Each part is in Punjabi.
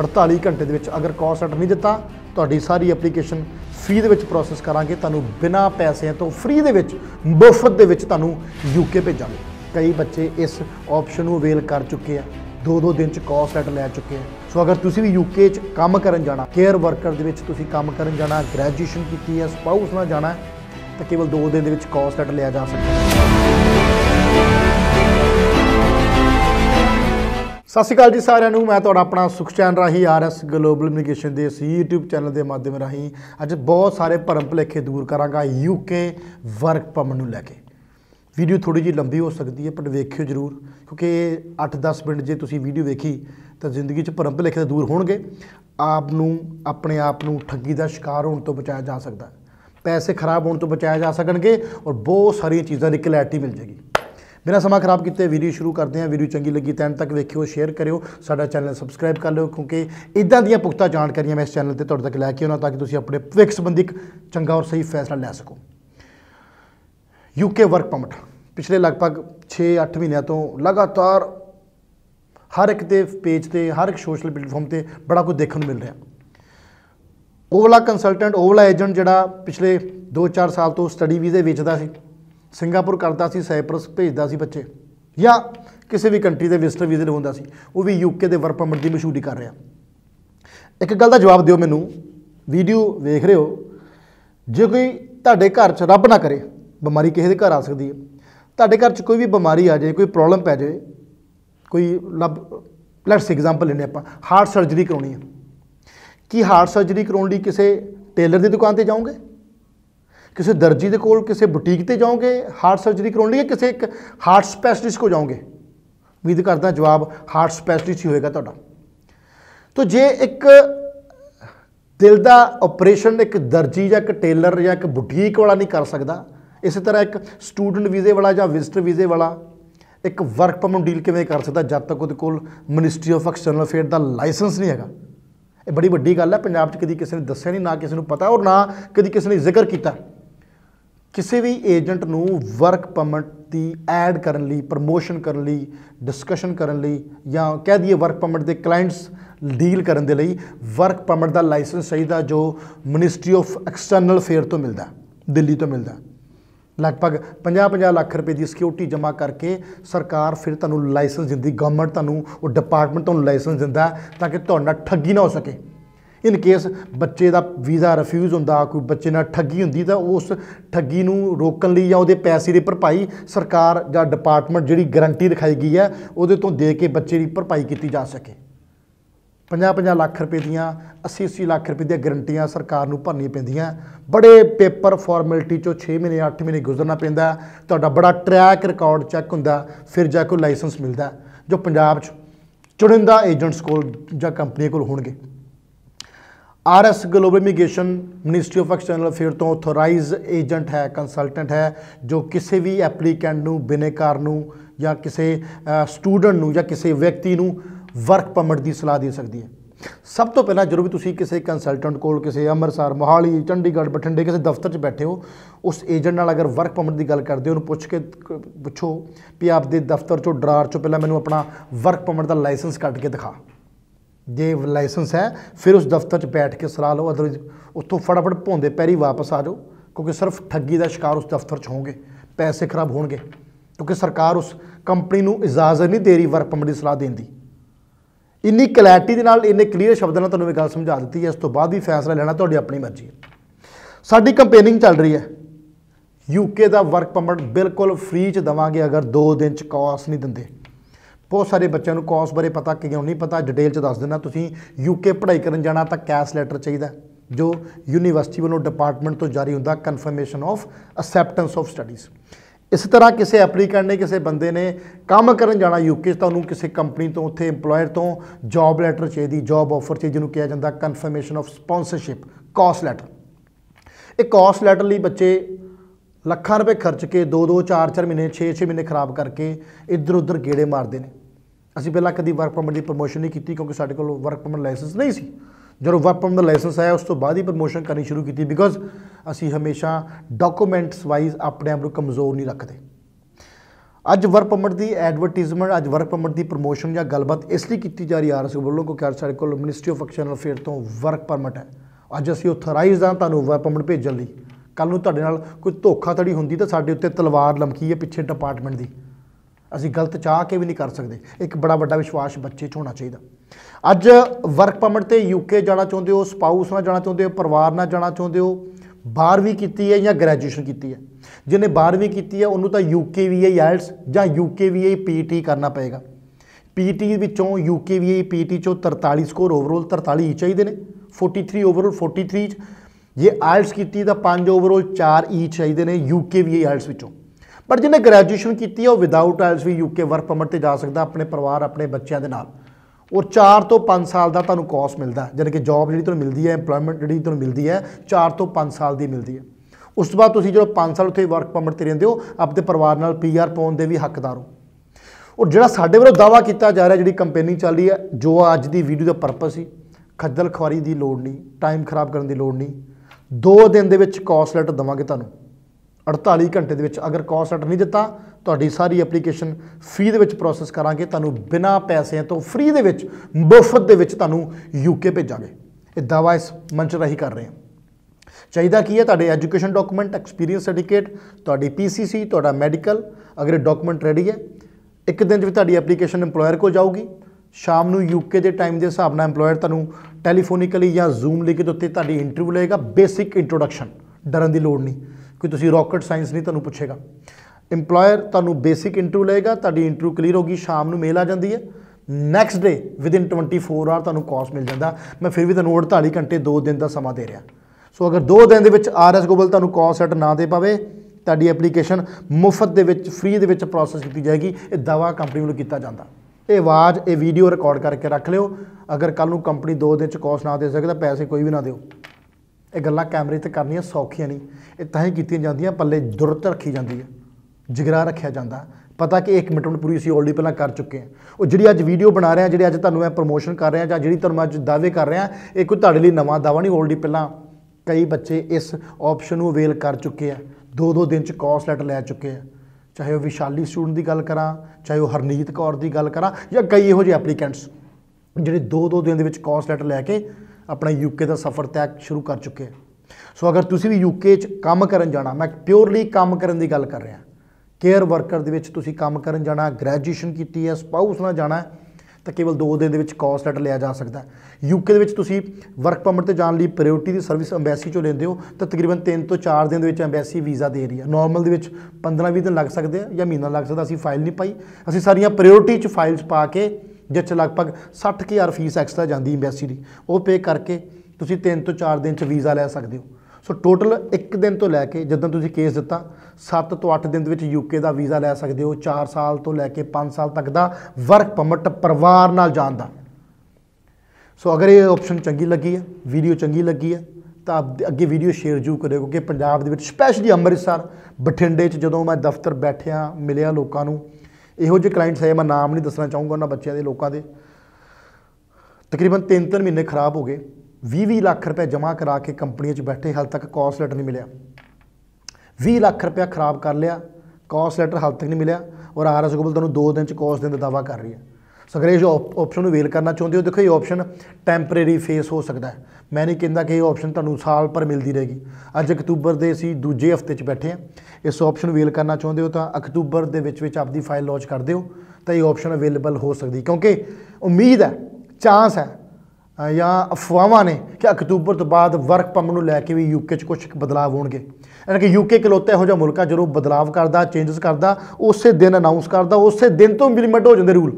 48 ਘੰਟੇ ਦੇ ਵਿੱਚ ਅਗਰ ਕੌਨਸੈਂਟ ਨਹੀਂ ਦਿੱਤਾ ਤੁਹਾਡੀ ਸਾਰੀ ਐਪਲੀਕੇਸ਼ਨ ਫ੍ਰੀ ਦੇ ਵਿੱਚ ਪ੍ਰੋਸੈਸ ਕਰਾਂਗੇ ਤੁਹਾਨੂੰ ਬਿਨਾ ਪੈਸਿਆਂ ਤੋਂ ਫ੍ਰੀ ਦੇ ਵਿੱਚ ਮੁਫਤ ਦੇ ਵਿੱਚ ਤੁਹਾਨੂੰ ਯੂਕੇ ਭੇਜਾਂਗੇ ਕਈ ਬੱਚੇ ਇਸ ਆਪਸ਼ਨ ਨੂੰ ਅਵੇਲ ਕਰ ਚੁੱਕੇ ਆ ਦੋ ਦੋ ਦਿਨ ਚ ਕਾਸ ਲੈ ਚੁੱਕੇ ਆ ਸੋ ਅਗਰ ਤੁਸੀਂ ਵੀ ਯੂਕੇ ਚ ਕੰਮ ਕਰਨ ਜਾਣਾ ਕੇਅਰ ਵਰਕਰ ਦੇ ਵਿੱਚ ਤੁਸੀਂ ਕੰਮ ਕਰਨ ਜਾਣਾ ਗ੍ਰੈਜੂਏਸ਼ਨ ਕੀਤੀ ਹੈ ਸਪਾਊਸ ਨਾਲ ਜਾਣਾ ਤਾਂ ਕੇਵਲ ਦੋ ਦਿਨ ਦੇ ਵਿੱਚ ਕਾਸ ਲੈਟਰ ਲਿਆ ਜਾ ਸਕਦਾ ਹੈ ਸਤਿ ਸ਼੍ਰੀ ਅਕਾਲ ਜੀ ਸਾਰਿਆਂ ਨੂੰ ਮੈਂ ਤੁਹਾਡਾ ਆਪਣਾ ਸੁਖਚੈਨ ਰਾਹੀ ਆਰਐਸ ਗਲੋਬਲ ਕਮਿਊਨੀਕੇਸ਼ਨ ਦੇ ਇਸ YouTube ਚੈਨਲ ਦੇ ਮਾਧਿਅਮ ਰਾਹੀਂ ਅੱਜ ਬਹੁਤ ਸਾਰੇ ਭਰਮ ਭਲੇਖੇ ਦੂਰ ਕਰਾਂਗਾ ਯੂਕੇ ਵਰਕ ਪਰਮਿਟ ਨੂੰ ਲੈ ਕੇ ਵੀਡੀਓ ਥੋੜੀ ਜੀ ਲੰਬੀ ਹੋ ਸਕਦੀ ਹੈ ਪਰ ਵੇਖਿਓ ਜ਼ਰੂਰ ਕਿਉਂਕਿ 8-10 ਮਿੰਟ ਜੇ ਤੁਸੀਂ ਵੀਡੀਓ ਵੇਖੀ ਤਾਂ ਜ਼ਿੰਦਗੀ 'ਚ ਭਰਮ ਭਲੇਖੇ ਤੋਂ ਦੂਰ ਹੋਣਗੇ ਆਪ ਨੂੰ ਆਪਣੇ ਆਪ ਨੂੰ ਠੱਗੀ ਦਾ ਸ਼ਿਕਾਰ ਹੋਣ ਤੋਂ ਬਚਾਇਆ ਜਾ ਸਕਦਾ ਪੈਸੇ ਖਰਾਬ ਹੋਣ ਤੋਂ ਬਚਾਇਆ ਜਾ ਸਕਣਗੇ ਔਰ ਬਹੁਤ ਸਾਰੀਆਂ ਚੀਜ਼ਾਂ ਦੀ ਕਲੈਰਿਟੀ ਮਿਲ ਜਾਏਗੀ ਬਿਨਾ ਸਮਾਂ ਖਰਾਬ ਕੀਤੇ ਵੀਡੀਓ ਸ਼ੁਰੂ ਕਰਦੇ ਹਾਂ ਵੀਡੀਓ ਚੰਗੀ ਲੱਗੀ ਤਾਂ ਤੱਕ ਵੇਖਿਓ ਸ਼ੇਅਰ ਕਰਿਓ ਸਾਡਾ ਚੈਨਲ ਸਬਸਕ੍ਰਾਈਬ ਕਰ ਲਿਓ ਕਿਉਂਕਿ ਇਦਾਂ ਦੀਆਂ ਪੁਖਤਾ ਜਾਣਕਾਰੀਆਂ ਮੈਂ ਇਸ ਚੈਨਲ ਤੇ ਤੁਹਾਡੇ ਤੱਕ ਲੈ ਕੇ ਆਉਣਾ ਤਾਂ ਕਿ ਤੁਸੀਂ ਆਪਣੇ ਭਵਿੱਖ ਸੰਬੰਧਿਕ ਚੰਗਾ ਔਰ ਸਹੀ ਫੈਸਲਾ ਲੈ ਸਕੋ ਯੂਕੇ ਵਰਕ ਪਰਮਿਟ ਪਿਛਲੇ ਲਗਭਗ 6-8 ਮਹੀਨਿਆਂ ਤੋਂ ਲਗਾਤਾਰ ਹਰ ਇੱਕ ਦੇ ਪੇਜ ਤੇ ਹਰ ਇੱਕ ਸੋਸ਼ਲ ਪਲੇਟਫਾਰਮ ਤੇ ਬੜਾ ਕੁਝ ਦੇਖਣ ਨੂੰ ਮਿਲ ਰਿਹਾ ਓਵਲਾ ਕੰਸਲਟੈਂਟ ਓਵਲਾ ਏਜੰਟ ਜਿਹੜਾ ਪਿਛਲੇ 2-4 ਸਾਲ ਤੋਂ ਸਟੱਡੀ ਵੀਜ਼ੇ ਵੇਚਦਾ ਸੀ ਸਿੰਗਾਪੁਰ ਕਰਦਾ ਸੀ ਸਾਈਪ੍ਰਸ ਭੇਜਦਾ ਸੀ ਬੱਚੇ ਜਾਂ ਕਿਸੇ ਵੀ ਕੰਟਰੀ ਦੇ ਵਿਜ਼ਟਰ ਵੀਜ਼ੇ ਹੁੰਦਾ ਸੀ ਉਹ ਵੀ ਯੂਕੇ ਦੇ ਵਰਕ ਪਰਮਿਟ ਦੀ ਮਸ਼ਹੂਰੀ ਕਰ ਰਿਹਾ ਇੱਕ ਗੱਲ ਦਾ ਜਵਾਬ ਦਿਓ ਮੈਨੂੰ ਵੀਡੀਓ ਵੇਖ ਰਹੇ ਹੋ ਜੇ ਕੋਈ ਤੁਹਾਡੇ ਘਰ 'ਚ ਰੱਬ ਨਾ ਕਰੇ ਬਿਮਾਰੀ ਕਿਸੇ ਦੇ ਘਰ ਆ ਸਕਦੀ ਹੈ ਤੁਹਾਡੇ ਘਰ 'ਚ ਕੋਈ ਵੀ ਬਿਮਾਰੀ ਆ ਜਾਏ ਕੋਈ ਪ੍ਰੋਬਲਮ ਪੈ ਜਾਏ ਕੋਈ ਲੱਭ ਲੈਟਸ ਐਗਜ਼ਾਮਪਲ ਲੈਨੇ ਆਪਾਂ ਹਾਰਟ ਸਰਜਰੀ ਕਰਾਉਣੀ ਹੈ ਕੀ ਹਾਰਟ ਸਰਜਰੀ ਕਰਾਉਣ ਲਈ ਕਿਸੇ ਟੇਲਰ ਦੀ ਦੁਕਾਨ ਤੇ ਜਾਓਗੇ ਕਿਸੇ ਦਰਜੀ ਦੇ ਕੋਲ ਕਿਸੇ ਬੁਟੀਕ ਤੇ ਜਾਓਗੇ ਹਾਰਟ ਸਰਜਰੀ ਕਰਾਉਣ ਲਈ ਕਿਸੇ ਇੱਕ ਹਾਰਟ ਸਪੈਸ਼ਲਿਸਟ ਕੋ ਜਾਓਗੇ ਉਮੀਦ ਕਰਦਾ ਜਵਾਬ ਹਾਰਟ ਸਪੈਸ਼ਲਿਸਟ ਹੀ ਹੋਏਗਾ ਤੁਹਾਡਾ ਤੋ ਜੇ ਇੱਕ ਦਿਲ ਦਾ ਆਪਰੇਸ਼ਨ ਇੱਕ ਦਰਜੀ ਜਾਂ ਇੱਕ ਟੇਲਰ ਜਾਂ ਇੱਕ ਬੁਟੀਕ ਵਾਲਾ ਨਹੀਂ ਕਰ ਸਕਦਾ ਇਸੇ ਤਰ੍ਹਾਂ ਇੱਕ ਸਟੂਡੈਂਟ ਵੀਜ਼ੇ ਵਾਲਾ ਜਾਂ ਵਿਜ਼ਟਰ ਵੀਜ਼ੇ ਵਾਲਾ ਇੱਕ ਵਰਕ ਪਰਮਿਟ ਡੀਲ ਕਿਵੇਂ ਕਰ ਸਕਦਾ ਜਦ ਤੱਕ ਉਹਦੇ ਕੋਲ ਮਿਨਿਸਟਰੀ ਆਫ ਐਕਸਟਰਨਲ ਅਫੇਅਰ ਦਾ ਲਾਇਸੈਂਸ ਨਹੀਂ ਹੈਗਾ ਇਹ ਬੜੀ ਵੱਡੀ ਗੱਲ ਹੈ ਪੰਜਾਬ 'ਚ ਕਦੀ ਕਿਸੇ ਨੇ ਦੱਸਿਆ ਨਹੀਂ ਨਾ ਕਿਸੇ ਨੂੰ ਪਤਾ ਔਰ ਨਾ ਕਦੀ ਕਿਸੇ ਨੇ ਜ਼ਿਕਰ ਕੀਤਾ ਕਿਸੇ ਵੀ ਏਜੰਟ ਨੂੰ ਵਰਕ ਪਰਮਿਟ ਦੀ ਐਡ ਕਰਨ ਲਈ ਪ੍ਰੋਮੋਸ਼ਨ ਕਰਨ ਲਈ ਡਿਸਕਸ਼ਨ ਕਰਨ ਲਈ ਜਾਂ ਕਹਿ ਦਈਏ ਵਰਕ ਪਰਮਿਟ ਦੇ ਕਲਾਇੰਟਸ ਡੀਲ ਕਰਨ ਦੇ ਲਈ ਵਰਕ ਪਰਮਿਟ ਦਾ ਲਾਇਸੈਂਸ ਚਾਹੀਦਾ ਜੋ ਮਿਨਿਸਟਰੀ ਆਫ ਐਕਸਟਰਨਲ ਅਫੇਅਰ ਤੋਂ ਮਿਲਦਾ ਦਿੱਲੀ ਤੋਂ ਮਿਲਦਾ ਲਗਭਗ 50-50 ਲੱਖ ਰੁਪਏ ਦੀ ਸਿਕਿਉਰਿਟੀ ਜਮ੍ਹਾਂ ਕਰਕੇ ਸਰਕਾਰ ਫਿਰ ਤੁਹਾਨੂੰ ਲਾਇਸੈਂਸ ਦਿੰਦੀ ਗਵਰਨਮੈਂਟ ਤੁਹਾਨੂੰ ਉਹ ਡਿਪਾਰਟਮੈਂਟ ਤੁਹਾਨੂੰ ਲਾਇਸੈਂਸ ਦਿੰਦਾ ਤਾਂ ਕਿ ਤੁਹਾਡਾ ਠੱਗੀ ਨਾ ਹੋ ਸਕੇ ਇਨ ਕੇਸ ਬੱਚੇ ਦਾ ਵੀਜ਼ਾ ਰਿਫਿਊਜ਼ ਹੁੰਦਾ ਕੋਈ ਬੱਚੇ ਨਾਲ ਠੱਗੀ ਹੁੰਦੀ ਤਾਂ ਉਸ ਠੱਗੀ ਨੂੰ ਰੋਕਣ ਲਈ ਜਾਂ ਉਹਦੇ ਪੈਸੇ ਦੀ ਭਰਪਾਈ ਸਰਕਾਰ ਜਾਂ ਡਿਪਾਰਟਮੈਂਟ ਜਿਹੜੀ ਗਾਰੰਟੀ ਦਿਖਾਈ ਗਈ ਹੈ ਉਹਦੇ ਤੋਂ ਦੇ ਕੇ ਬੱਚੇ ਦੀ ਭਰਪਾਈ ਕੀਤੀ ਜਾ ਸਕੇ 50-50 ਲੱਖ ਰੁਪਏ ਦੀਆਂ 80-80 ਲੱਖ ਰੁਪਏ ਦੀਆਂ ਗਾਰੰਟੀਆਂ ਸਰਕਾਰ ਨੂੰ ਭਰਨੀਆਂ ਪੈਂਦੀਆਂ ਬੜੇ ਪੇਪਰ ਫਾਰਮੈਲਿਟੀ ਚੋਂ 6 ਮਹੀਨੇ 8 ਮਹੀਨੇ ਗੁਜ਼ਰਨਾ ਪੈਂਦਾ ਤੁਹਾਡਾ ਬੜਾ ਟਰੈਕ ਰਿਕਾਰਡ ਚੈੱਕ ਹੁੰਦਾ ਫਿਰ ਜਾ ਕੇ ਲਾਇਸੈਂਸ ਮਿਲਦਾ ਜੋ ਪੰਜਾਬ 'ਚ ਚੁਣਿੰਦਾ ਏਜੰਟਸ ਕੋਲ ਜਾਂ ਕੰਪਨੀ ਕੋਲ ਹੋਣਗੇ RS global immigration ministry of external affair ਤੋਂ ਆਥੋਰਾਈਜ਼ ਏਜੰਟ ਹੈ ਕੰਸਲਟੈਂਟ ਹੈ ਜੋ ਕਿਸੇ ਵੀ ਐਪਲੀਕੈਂਟ ਨੂੰ ਬਿਨੇਕਾਰ ਨੂੰ ਜਾਂ ਕਿਸੇ ਸਟੂਡੈਂਟ ਨੂੰ ਜਾਂ ਕਿਸੇ ਵਿਅਕਤੀ ਨੂੰ ਵਰਕ ਪਰਮਿਟ ਦੀ ਸਲਾਹ ਦੇ ਸਕਦੀ ਹੈ ਸਭ ਤੋਂ ਪਹਿਲਾਂ ਜਦੋਂ ਵੀ ਤੁਸੀਂ ਕਿਸੇ ਕੰਸਲਟੈਂਟ ਕੋਲ ਕਿਸੇ ਅੰਮ੍ਰਿਤਸਰ ਮੋਹਾਲੀ ਚੰਡੀਗੜ੍ਹ ਬਠਿੰਡੇ ਕਿਸੇ ਦਫ਼ਤਰ 'ਚ ਬੈਠੇ ਹੋ ਉਸ ਏਜੰਟ ਨਾਲ ਅਗਰ ਵਰਕ ਪਰਮਿਟ ਦੀ ਗੱਲ ਕਰਦੇ ਹੋ ਉਹਨੂੰ ਪੁੱਛ ਕੇ ਪੁੱਛੋ ਵੀ ਆਪਦੇ ਦਫ਼ਤਰ 'ਚੋਂ ਡਰਾਰ 'ਚੋਂ ਪਹਿਲਾਂ ਮੈਨੂੰ ਆਪਣਾ ਵਰਕ ਪਰਮਿਟ ਦਾ ਲਾਇਸੈਂਸ ਕੱਢ ਕੇ ਦਿਖਾ ਜੇ ਲਾਇਸੈਂਸ ਹੈ ਫਿਰ ਉਸ ਦਫ਼ਤਰ 'ਚ ਬੈਠ ਕੇ ਸਲਾਹ ਲਓ ਅਦਰ ਉੱਥੋਂ ਫਟਾਫਟ ਭੋਂਦੇ ਪੈਰੀ ਵਾਪਸ ਆ ਜਾਓ ਕਿਉਂਕਿ ਸਿਰਫ ਠੱਗੀ ਦਾ ਸ਼ਿਕਾਰ ਉਸ ਦਫ਼ਤਰ 'ਚ ਹੋਵੋਗੇ ਪੈਸੇ ਖਰਾਬ ਹੋਣਗੇ ਕਿਉਂਕਿ ਸਰਕਾਰ ਉਸ ਕੰਪਨੀ ਨੂੰ ਇਜਾਜ਼ਤ ਨਹੀਂ ਦੇ ਰਹੀ ਵਰਕ ਪਰਮਿਟ ਸਲਾਹ ਦੇਣ ਦੀ ਇੰਨੀ ਕਲੈਰਿਟੀ ਦੇ ਨਾਲ ਇੰਨੇ ਕਲੀਅਰ ਸ਼ਬਦਾਂ ਨਾਲ ਤੁਹਾਨੂੰ ਇਹ ਗੱਲ ਸਮਝਾ ਦਿੱਤੀ ਹੈ ਇਸ ਤੋਂ ਬਾਅਦ ਵੀ ਫੈਸਲਾ ਲੈਣਾ ਤੁਹਾਡੀ ਆਪਣੀ ਮਰਜ਼ੀ ਹੈ ਸਾਡੀ ਕੰਪੇਨਿੰਗ ਚੱਲ ਰਹੀ ਹੈ ਯੂਕੇ ਦਾ ਵਰਕ ਪਰਮਿਟ ਬਿਲਕੁਲ ਫ੍ਰੀ ਚ ਦਵਾਂਗੇ ਅਗਰ 2 ਦਿਨ ਚ ਕਾਸ ਨਹੀਂ ਦਿੰਦੇ ਬਹੁਤ ਸਾਰੇ ਬੱਚਿਆਂ ਨੂੰ ਕੌਸ ਬਾਰੇ ਪਤਾ ਕਿਉਂ ਨਹੀਂ ਪਤਾ ਡਿਟੇਲ 'ਚ ਦੱਸ ਦਿੰਦਾ ਤੁਸੀਂ ਯੂਕੇ ਪੜ੍ਹਾਈ ਕਰਨ ਜਾਣਾ ਤਾਂ ਕੈਸ਼ ਲੈਟਰ ਚਾਹੀਦਾ ਜੋ ਯੂਨੀਵਰਸਿਟੀ ਵੱਲੋਂ ਡਿਪਾਰਟਮੈਂਟ ਤੋਂ ਜਾਰੀ ਹੁੰਦਾ confirmation of acceptance of studies ਇਸ ਤਰ੍ਹਾਂ ਕਿਸੇ ਐਪਲੀਕੈਂਟ ਨੇ ਕਿਸੇ ਬੰਦੇ ਨੇ ਕੰਮ ਕਰਨ ਜਾਣਾ ਯੂਕੇ ਤਾਂ ਉਹਨੂੰ ਕਿਸੇ ਕੰਪਨੀ ਤੋਂ ਉੱਥੇ ਏਮਪਲੋਇਰ ਤੋਂ ਜੌਬ ਲੈਟਰ ਚਾਹੀਦੀ ਜੌਬ ਆਫਰ ਚਾਹੀਦੀ ਜਿਹਨੂੰ ਕਿਹਾ ਜਾਂਦਾ confirmation of sponsorship CoS letter ਇਹ ਕੌਸ ਲੈਟਰ ਲਈ ਬੱਚੇ ਲੱਖਾਂ ਰੁਪਏ ਖਰਚ ਕੇ 2 2 4 4 ਮਹੀਨੇ 6 6 ਮਹੀਨੇ ਖਰਾਬ ਕਰਕੇ ਇੱਧਰ ਉੱਧਰ ਗੇੜੇ ਮਾਰਦੇ ਨੇ ਅਸੀਂ ਪਹਿਲਾਂ ਕਦੀ ਵਰਕ ਪਰਮਿਟ ਦੀ ਪ੍ਰੋਮੋਸ਼ਨ ਨਹੀਂ ਕੀਤੀ ਕਿਉਂਕਿ ਸਾਡੇ ਕੋਲ ਵਰਕ ਪਰਮਿਟ ਲਾਇਸੈਂਸ ਨਹੀਂ ਸੀ ਜਦੋਂ ਵਰਕ ਪਰਮਿਟ ਦਾ ਲਾਇਸੈਂਸ ਆਇਆ ਉਸ ਤੋਂ ਬਾਅਦ ਹੀ ਪ੍ਰੋਮੋਸ਼ਨ ਕਰਨੀ ਸ਼ੁਰੂ ਕੀਤੀ ਬਿਕੋਜ਼ ਅਸੀਂ ਹਮੇਸ਼ਾ ਡਾਕੂਮੈਂਟਸ ਵਾਈਜ਼ ਆਪਣੇ ਆਪ ਨੂੰ ਕਮਜ਼ੋਰ ਨਹੀਂ ਰੱਖਦੇ ਅੱਜ ਵਰਕ ਪਰਮਿਟ ਦੀ ਐਡਵਰਟਾਈਜ਼ਮੈਂਟ ਅੱਜ ਵਰਕ ਪਰਮਿਟ ਦੀ ਪ੍ਰੋਮੋਸ਼ਨ ਜਾਂ ਗੱਲਬਾਤ ਇਸ ਲਈ ਕੀਤੀ ਜਾ ਰਹੀ ਆ ਆਰਐਸ ਵੱਲੋਂ ਕਿਉਂਕਿ ਸਾਡੇ ਕੋਲ ਮਿਨਿਸਟਰੀ ਆਫ ਐਕਸ਼ਨ ਅਫੇਅਰ ਤੋਂ ਵਰਕ ਪਰਮਿਟ ਹੈ ਅੱਜ ਅਸੀਂ ਆਥੋਰਾਈਜ਼ ਹਾਂ ਤੁਹਾਨੂੰ ਵਰਕ ਪਰਮਿਟ ਭੇਜਣ ਲਈ ਕੱਲ ਨੂੰ ਤੁਹਾਡੇ ਨਾਲ ਕੋਈ ਧੋਖਾਧੜੀ ਹੁੰਦੀ ਤਾਂ ਸਾਡੇ ਉੱਤੇ ਤਲਵਾਰ ਲਮਕੀ ਹੈ ਪਿੱਛੇ ਡਿਪਾਰਟਮੈਂਟ ਦੀ ਅਸੀਂ ਗਲਤ ਚਾਹ ਕੇ ਵੀ ਨਹੀਂ ਕਰ ਸਕਦੇ ਇੱਕ ਬੜਾ ਵੱਡਾ ਵਿਸ਼ਵਾਸ ਬੱਚੇ 'ਚ ਹੋਣਾ ਚਾਹੀਦਾ ਅੱਜ ਵਰਕ ਪਰਮਿਟ ਤੇ ਯੂਕੇ ਜਾਣਾ ਚਾਹੁੰਦੇ ਹੋ ਸਪਾਊਸ ਨਾਲ ਜਾਣਾ ਚਾਹੁੰਦੇ ਹੋ ਪਰਿਵਾਰ ਨਾਲ ਜਾਣਾ ਚਾਹੁੰਦੇ ਹੋ 12ਵੀਂ ਕੀਤੀ ਹੈ ਜਾਂ ਗ੍ਰੈਜੂਏਸ਼ਨ ਕੀਤੀ ਹੈ ਜਿਹਨੇ 12ਵੀਂ ਕੀਤੀ ਹੈ ਉਹਨੂੰ ਤਾਂ ਯੂਕੇ ਵੀ ਹੈ ਯਲਸ ਜਾਂ ਯੂਕੇ ਵੀ ਹੈ ਪੀਟੀ ਕਰਨਾ ਪਏਗਾ ਪੀਟੀ ਵਿੱਚੋਂ ਯੂਕੇ ਵੀ ਹੈ ਪੀਟੀ ਚੋਂ 43 ਸਕੋਰ ਓਵਰਆਲ 43 ਹੀ ਚਾਹੀਦੇ ਨੇ 43 ਓਵਰਆਲ 43 ਜੇ ਆਇਲਸ ਕੀਤੀ ਤਾਂ 5 ਓਵਰਆਲ 4 ਈ ਚਾਹੀਦੇ ਨੇ ਯੂਕੇ ਵੀ ਆਇਲਸ ਵਿੱਚੋਂ ਪਰ ਜਿਹਨੇ ਗ੍ਰੈਜੂਏਸ਼ਨ ਕੀਤੀ ਹੈ ਉਹ ਵਿਦਆਊਟ ਆਇਲਸ ਵੀ ਯੂਕੇ ਵਰਕ ਪਰਮਿਟ ਤੇ ਜਾ ਸਕਦਾ ਆਪਣੇ ਪਰਿਵਾਰ ਆਪਣੇ ਬੱਚਿਆਂ ਦੇ ਨਾਲ ਔਰ 4 ਤੋਂ 5 ਸਾਲ ਦਾ ਤੁਹਾਨੂੰ ਕੋਰਸ ਮਿਲਦਾ ਜਾਨੀ ਕਿ ਜੌਬ ਜਿਹੜੀ ਤੁਹਾਨੂੰ ਮਿਲਦੀ ਹੈ ਏਮਪਲੋਇਮੈਂਟ ਜਿਹੜੀ ਤੁਹਾਨੂੰ ਮਿਲਦੀ ਹੈ 4 ਤੋਂ 5 ਸਾਲ ਦੀ ਮਿਲਦੀ ਹੈ ਉਸ ਤੋਂ ਬਾਅਦ ਤੁਸੀਂ ਜਦੋਂ 5 ਸਾਲ ਉੱਥੇ ਵਰਕ ਪਰਮਿਟ ਤੇ ਰਹਿੰਦੇ ਹੋ ਆਪਣੇ ਪਰਿਵਾਰ ਨਾਲ ਪੀਆਰ ਪਾਉਣ ਦੇ ਵੀ ਹੱਕਦਾਰ ਹੋ ਔਰ ਜਿਹੜਾ ਸਾਡੇ ਵੱਲੋਂ ਦਾਵਾ ਕੀਤਾ ਜਾ ਰਿਹਾ ਜਿਹੜੀ ਕੰਪੇਨਿੰਗ ਚੱਲ ਰਹੀ ਹੈ ਜੋ ਅੱਜ ਦੀ ਵੀਡੀਓ ਦਾ ਪਰਪਸ ਸੀ ਖੱਜਲ ਖਵਾਰੀ ਦੀ ਲੋੜ ਨਹੀਂ ਟਾਈਮ ਖਰਾਬ ਕਰਨ ਦੀ ਲੋੜ ਨਹੀਂ 2 ਦਿਨ ਦੇ ਵਿੱਚ ਕੌਸਲੈਟ ਦਵਾਂਗੇ ਤੁਹਾਨੂੰ 48 ਘੰਟੇ ਦੇ ਵਿੱਚ ਅਗਰ ਕੌਂਸਟ ਨਹੀਂ ਦਿੱਤਾ ਤੁਹਾਡੀ ਸਾਰੀ ਐਪਲੀਕੇਸ਼ਨ ਫ੍ਰੀ ਦੇ ਵਿੱਚ ਪ੍ਰੋਸੈਸ ਕਰਾਂਗੇ ਤੁਹਾਨੂੰ ਬਿਨਾ ਪੈਸਿਆਂ ਤੋਂ ਫ੍ਰੀ ਦੇ ਵਿੱਚ ਮੁਫਤ ਦੇ ਵਿੱਚ ਤੁਹਾਨੂੰ ਯੂਕੇ ਭੇਜਾਂਗੇ ਇਹ ਦਾਵਾ ਇਸ ਮੰਚ ਰਾਹੀਂ ਕਰ ਰਹੇ ਹਾਂ ਚਾਹੀਦਾ ਕੀ ਹੈ ਤੁਹਾਡੇ ਐਜੂਕੇਸ਼ਨ ਡਾਕੂਮੈਂਟ ਐਕਸਪੀਰੀਅੰਸ ਸਰਟੀਫਿਕੇਟ ਤੁਹਾਡੀ ਪੀਸੀਸੀ ਤੁਹਾਡਾ ਮੈਡੀਕਲ ਅਗਰ ਡਾਕੂਮੈਂਟ ਰੈਡੀ ਹੈ ਇੱਕ ਦਿਨ ਦੇ ਵਿੱਚ ਤੁਹਾਡੀ ਐਪਲੀਕੇਸ਼ਨ ਏਮਪਲੋਇਰ ਕੋਲ ਜਾਊਗੀ ਸ਼ਾਮ ਨੂੰ ਯੂਕੇ ਦੇ ਟਾਈਮ ਦੇ ਹਿਸਾਬ ਨਾਲ ਏਮਪਲੋਇਰ ਤੁਹਾਨੂੰ ਟੈਲੀਫੋਨਿਕਲੀ ਜਾਂ ਜ਼ੂਮ ਲਿੰਕ ਦੇ ਉੱਤੇ ਤੁਹਾਡੀ ਇੰਟਰਵਿਊ ਲਏਗਾ ਬੇਸਿਕ ਇੰਟਰੋਡਕਸ਼ਨ ਡਰਨ ਦੀ ਲੋੜ ਨਹੀਂ ਕਿ ਤੁਸੀਂ ਰਾਕਟ ਸਾਇੰਸ ਨਹੀਂ ਤੁਹਾਨੂੰ ਪੁੱਛੇਗਾ EMPLOYER ਤੁਹਾਨੂੰ ਬੇਸਿਕ ਇੰਟਰਵਿਊ ਲਏਗਾ ਤੁਹਾਡੀ ਇੰਟਰਵਿਊ ਕਲੀਅਰ ਹੋ ਗਈ ਸ਼ਾਮ ਨੂੰ ਮੇਲ ਆ ਜਾਂਦੀ ਹੈ ਨੈਕਸਟ ਡੇ ਵਿਦ ਇਨ 24 ਆਵਰ ਤੁਹਾਨੂੰ ਕਾਲ ਮਿਲ ਜਾਂਦਾ ਮੈਂ ਫਿਰ ਵੀ ਤੁਹਾਨੂੰ 48 ਘੰਟੇ 2 ਦਿਨ ਦਾ ਸਮਾਂ ਦੇ ਰਿਹਾ ਸੋ ਅਗਰ 2 ਦਿਨ ਦੇ ਵਿੱਚ ਆਰਐਸ ਗੋਬਲ ਤੁਹਾਨੂੰ ਕਾਲ ਸੈਟ ਨਾ ਦੇ ਪਾਵੇ ਤੁਹਾਡੀ ਐਪਲੀਕੇਸ਼ਨ ਮੁਫਤ ਦੇ ਵਿੱਚ ਫ੍ਰੀ ਦੇ ਵਿੱਚ ਪ੍ਰੋਸੈਸ ਕੀਤੀ ਜਾਏਗੀ ਇਹ ਦਾਵਾ ਕੰਪਨੀ ਵੱਲੋਂ ਕੀਤਾ ਜਾਂਦਾ ਇਹ ਆਵਾਜ਼ ਇਹ ਵੀਡੀਓ ਰਿਕਾਰਡ ਕਰਕੇ ਰੱਖ ਲਿਓ ਅਗਰ ਕੱਲ ਨੂੰ ਕੰਪਨੀ 2 ਦਿਨ ਚ ਕੋਰਸ ਨਾ ਦੇ ਸਕੇ ਤਾਂ ਪੈਸੇ ਕੋਈ ਵੀ ਨਾ ਦਿਓ ਇਹ ਗੱਲਾਂ ਕੈਮਰੇ ਤੇ ਕਰਨੀਆਂ ਸੌਖੀਆਂ ਨਹੀਂ ਇਹ ਤਾਂ ਹੀ ਕੀਤੀਆਂ ਜਾਂਦੀਆਂ ਪੱਲੇ ਦੁਰਤ ਰੱਖੀ ਜਾਂਦੀ ਹੈ ਜਿਗਰਾ ਰੱਖਿਆ ਜਾਂਦਾ ਪਤਾ ਕਿ 1 ਮਿੰਟ ਨੂੰ ਪੂਰੀ ਅਸੀਂ ਆਲਰੇਡੀ ਪਹਿਲਾਂ ਕਰ ਚੁੱਕੇ ਆ ਉਹ ਜਿਹੜੀ ਅੱਜ ਵੀਡੀਓ ਬਣਾ ਰਹੇ ਆ ਜਿਹੜੀ ਅੱਜ ਤੁਹਾਨੂੰ ਮੈਂ ਪ੍ਰੋਮੋਸ਼ਨ ਕਰ ਰਿਹਾ ਜਾਂ ਜਿਹੜੀ ਤੁਹਾਨੂੰ ਅੱਜ ਦਾਅਵੇ ਕਰ ਰਿਹਾ ਇਹ ਕੋਈ ਤੁਹਾਡੇ ਲਈ ਨਵਾਂ ਦਾਵਾ ਨਹੀਂ ਆਲਰੇਡੀ ਪਹਿਲਾਂ ਕਈ ਬੱਚੇ ਇਸ ਆਪਸ਼ਨ ਨੂੰ ਅਵੇਲ ਕਰ ਚੁੱਕੇ ਆ ਦੋ ਦੋ ਦਿਨ ਚ ਕੋਰਸ ਲੈਟ ਲੈ ਚੁੱਕੇ ਆ ਚਾਹੇ ਉਹ ਵਿਸ਼ਾਲੀ ਸਟੂਡੈਂਟ ਦੀ ਗੱਲ ਕਰਾਂ ਚਾਹੇ ਉਹ ਹਰਨੀਤ ਕੌਰ ਦੀ ਗੱਲ ਕਰਾਂ ਜਾਂ ਕਈ ਇਹੋ ਜਿਹੇ ਐਪਲੀਕੈਂਟਸ ਜਿਹੜੇ ਦੋ ਦੋ ਦਿਨ ਦੇ ਵਿੱਚ ਕੋਰਸ ਲੈਟ ਲੈ ਕੇ ਆਪਣਾ ਯੂਕੇ ਦਾ ਸਫ਼ਰ ਤੈਅ ਸ਼ੁਰੂ ਕਰ ਚੁੱਕੇ ਆ ਸੋ ਅਗਰ ਤੁਸੀਂ ਵੀ ਯੂਕੇ 'ਚ ਕੰਮ ਕਰਨ ਜਾਣਾ ਮੈਂ ਪਿਓਰਲੀ ਕੰਮ ਕਰਨ ਦੀ ਗੱਲ ਕਰ ਰਿਹਾ ਕੇਅਰ ਵਰਕਰ ਦੇ ਵਿੱਚ ਤੁਸੀਂ ਕੰਮ ਕਰਨ ਜਾਣਾ ਗ੍ਰੈਜੂਏਸ਼ਨ ਕੀਤੀ ਹੈ ਸਪਾਊਸ ਨਾਲ ਜਾਣਾ ਤਾਂ ਕੇਵਲ 2 ਦਿਨ ਦੇ ਵਿੱਚ ਕਾਸਟ ਲੈਟਰ ਲਿਆ ਜਾ ਸਕਦਾ ਯੂਕੇ ਦੇ ਵਿੱਚ ਤੁਸੀਂ ਵਰਕ ਪਰਮਿਟ ਤੇ ਜਾਣ ਲਈ ਪ੍ਰਾਇੋਰਟੀ ਦੀ ਸਰਵਿਸ ਐਮਬੈਸੀ ਚੋਂ ਲੈਂਦੇ ਹੋ ਤਾਂ ਤਕਰੀਬਨ 3 ਤੋਂ 4 ਦਿਨ ਦੇ ਵਿੱਚ ਐਮਬੈਸੀ ਵੀਜ਼ਾ ਦੇ ਰਹੀ ਹੈ ਨਾਰਮਲ ਦੇ ਵਿੱਚ 15-20 ਦਿਨ ਲੱਗ ਸਕਦੇ ਆ ਜਾਂ ਮਹੀਨਾ ਲੱਗ ਸਕਦਾ ਅਸੀਂ ਫਾਈਲ ਨਹੀਂ ਪਾਈ ਅਸੀਂ ਸਾਰੀਆਂ ਪ੍ਰਾਇੋਰਟੀ 'ਚ ਫਾਈਲਸ ਪਾ ਕੇ ਜਿੱਥੇ ਲਗਭਗ 60000 ਫੀਸ ਐਕਸਟਰਾ ਜਾਂਦੀ ਐਮਬੈਸੀ ਦੀ ਉਹ ਪੇ ਕਰਕੇ ਤੁਸੀਂ 3 ਤੋਂ 4 ਦਿਨ 'ਚ ਵੀਜ਼ਾ ਲੈ ਸਕਦੇ ਹੋ ਸੋ ਟੋਟਲ 1 ਦਿਨ ਤੋਂ ਲੈ ਕੇ ਜਦੋਂ ਤੁਸੀਂ ਕੇਸ ਦਿੱਤਾ 7 ਤੋਂ 8 ਦਿਨ ਦੇ ਵਿੱਚ ਯੂਕੇ ਦਾ ਵੀਜ਼ਾ ਲੈ ਸਕਦੇ ਹੋ 4 ਸਾਲ ਤੋਂ ਲੈ ਕੇ 5 ਸਾਲ ਤੱਕ ਦਾ ਵਰਕ ਪਰਮਿਟ ਪਰਿਵਾਰ ਨਾਲ ਜਾਣ ਦਾ ਸੋ ਅਗਰ ਇਹ ਆਪਸ਼ਨ ਚੰਗੀ ਲੱਗੀ ਹੈ ਵੀਡੀਓ ਚੰਗੀ ਲੱਗੀ ਹੈ ਤਾਂ ਅੱਗੇ ਵੀਡੀਓ ਸ਼ੇਅਰ ਜੂ ਕਰਿਓ ਕਿਉਂਕਿ ਪੰਜਾਬ ਦੇ ਵਿੱਚ ਸਪੈਸ਼ਲੀ ਅੰਮ੍ਰਿਤਸਰ ਬਠਿੰਡੇ 'ਚ ਜਦੋਂ ਮੈਂ ਦਫ਼ਤਰ ਬੈਠਿਆ ਮਿਲਿਆ ਲੋਕਾਂ ਨੂੰ ਇਹੋ ਜਿਹੇ ਕਲਾਇੰਟਸ ਹੈ ਮੈਂ ਨਾਮ ਨਹੀਂ ਦੱਸਣਾ ਚਾਹੂੰਗਾ ਉਹਨਾਂ ਬੱਚਿਆਂ ਦੇ ਲੋਕਾਂ ਦੇ ਤਕਰੀਬਨ 3-3 ਮਹੀਨੇ ਖਰਾਬ ਹੋ ਗਏ 20-20 ਲੱਖ ਰੁਪਏ ਜਮ੍ਹਾਂ ਕਰਾ ਕੇ ਕੰਪਨੀਆਂ 'ਚ ਬੈਠੇ ਹਾਲ ਤੱਕ ਕਾਸਟ ਲੈਟਰ ਨਹੀਂ ਮਿਲਿਆ 20 ਲੱਖ ਰੁਪਏ ਖਰਾਬ ਕਰ ਲਿਆ ਕਾਸਟ ਲੈਟਰ ਹਾਲ ਤੱਕ ਨਹੀਂ ਮਿਲਿਆ ਔਰ ਆਰਐਸ ਗੋਬਲ ਤੁਹਾਨੂੰ 2 ਦਿਨ 'ਚ ਕਾਸਟ ਦੇਣ ਦਾ ਦਾਵਾ ਕਰ ਰਹੀ ਹੈ ਸਗਰੇਜ ਆਪਸ਼ਨ ਨੂੰ ਵੇਲ ਕਰਨਾ ਚਾਹੁੰਦੇ ਹੋ ਦੇਖੋ ਇਹ ਆਪਸ਼ਨ ਟੈਂਪਰੇਰੀ ਫੇਸ ਹੋ ਸਕਦਾ ਹੈ ਮੈਂ ਨਹੀਂ ਕਹਿੰਦਾ ਕਿ ਇਹ ਆਪਸ਼ਨ ਤੁਹਾਨੂੰ ਸਾਲ ਪਰ ਮਿਲਦੀ ਰਹੇਗੀ ਅੱਜ ਅਕਤੂਬਰ ਦੇ ਅਸੀਂ ਦੂਜੇ ਹਫਤੇ 'ਚ ਬੈਠੇ ਆ ਇਸ ਆਪਸ਼ਨ ਵੇਲ ਕਰਨਾ ਚਾਹੁੰਦੇ ਹੋ ਤਾਂ ਅਕਤੂਬਰ ਦੇ ਵਿੱਚ ਵਿੱਚ ਆਪਦੀ ਫਾਈਲ ਲਾਂਚ ਕਰ ਦਿਓ ਤਾਂ ਇਹ ਆਪਸ਼ਨ ਅਵੇਲੇਬਲ ਹੋ ਸਕਦੀ ਕਿਉਂਕਿ ਉਮੀਦ ਹੈ ਚਾਂਸ ਹੈ ਜਾਂ ਅਫਵਾਹਾਂ ਨੇ ਕਿ ਅਕਤੂਬਰ ਤੋਂ ਬਾਅਦ ਵਰਕ ਪਰਮਿਟ ਨੂੰ ਲੈ ਕੇ ਵੀ ਯੂਕੇ 'ਚ ਕੁਝ ਬਦਲਾਅ ਹੋਣਗੇ ਯਾਨੀ ਕਿ ਯੂਕੇ ਇਕਲੌਤਾ ਇਹੋ ਜਿਹਾ ਮੁਲਕਾ ਜਦੋਂ ਬਦਲਾਅ ਕਰਦਾ ਚੇਂਜਸ ਕਰਦਾ ਉਸੇ ਦਿਨ ਅਨਾਉਂਸ ਕਰਦਾ ਉਸੇ ਦਿਨ ਤੋਂ ਇੰਪਲੀਮੈਂਟ ਹੋ ਜਾਂਦੇ ਰੂਲ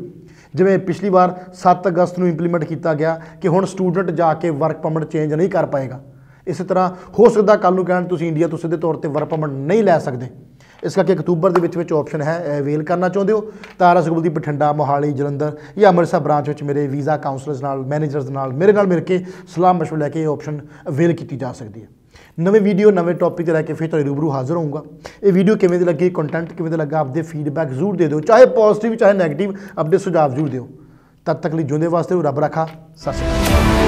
ਜਿਵੇਂ ਪਿਛਲੀ ਵਾਰ 7 ਅਗਸਤ ਨੂੰ ਇੰਪਲੀਮੈਂਟ ਕੀਤਾ ਗਿਆ ਕਿ ਹੁਣ ਸਟੂਡੈਂਟ ਜਾ ਕੇ ਵਰਕ ਪਰਮਿਟ ਚੇਂਜ ਨਹੀਂ ਕਰ ਪਾਏਗਾ ਇਸੇ ਤਰ੍ਹਾਂ ਹੋ ਸਕਦਾ ਕੱਲ ਨੂੰ ਕਹਿਣ ਤੁਸੀਂ ਇੰਡੀਆ ਤੋਂ ਸਿੱਧੇ ਤੌਰ ਤੇ ਵਰਕ ਪਰਮਿਟ ਨਹੀਂ ਲੈ ਸਕਦੇ ਇਸ ਕਰਕੇ ਅਕਤੂਬਰ ਦੇ ਵਿੱਚ ਵਿੱਚ ਆਪਸ਼ਨ ਹੈ ਅਵੇਲ ਕਰਨਾ ਚਾਹੁੰਦੇ ਹੋ ਤਾਂ ਰਸਗੁਲ ਦੀ ਪਠੰਡਾ ਮੋਹਾਲੀ ਜਲੰਧਰ ਜਾਂ ਅੰਮ੍ਰਿਤਸਰ ਬ੍ਰਾਂਚ ਵਿੱਚ ਮੇਰੇ ਵੀਜ਼ਾ ਕਾਉਂਸਲਰਸ ਨਾਲ ਮੈਨੇਜਰਸ ਨਾਲ ਮੇਰੇ ਨਾਲ ਮਿਲ ਕੇ ਸਲਾਹ ਮਸ਼ਵਰਾ ਲੈ ਕੇ ਇਹ ਆਪਸ਼ਨ ਅਵੇਲ ਕੀਤੀ ਜਾ ਸਕਦੀ ਹੈ ਨਵੇਂ ਵੀਡੀਓ ਨਵੇਂ ਟੌਪਿਕ ਲੈ ਕੇ ਫਿਰ ਤੁਹਾਡੇ ਰੂਬਰੂ ਹਾਜ਼ਰ ਹੋਊਗਾ ਇਹ ਵੀਡੀਓ ਕਿਵੇਂ ਦੀ ਲੱਗੀ ਕੰਟੈਂਟ ਕਿਵੇਂ ਦਾ ਲੱਗਾ ਆਪਦੇ ਫੀਡਬੈਕ ਜ਼ਰੂਰ ਦੇ ਦਿਓ ਚਾਹੇ ਪੋਜ਼ਿਟਿਵ ਚਾਹੇ ਨੈਗੇਟਿਵ ਆਪਦੇ ਸੁਝਾਅ ਜ਼ਰੂਰ ਦਿਓ ਤਦ ਤੱਕ ਲਈ ਜੁੰਦੇ ਵਾਸਤੇ ਰੱਬ ਰੱਖਾ ਸਤਿ ਸ਼੍ਰੀ ਅਕਾਲ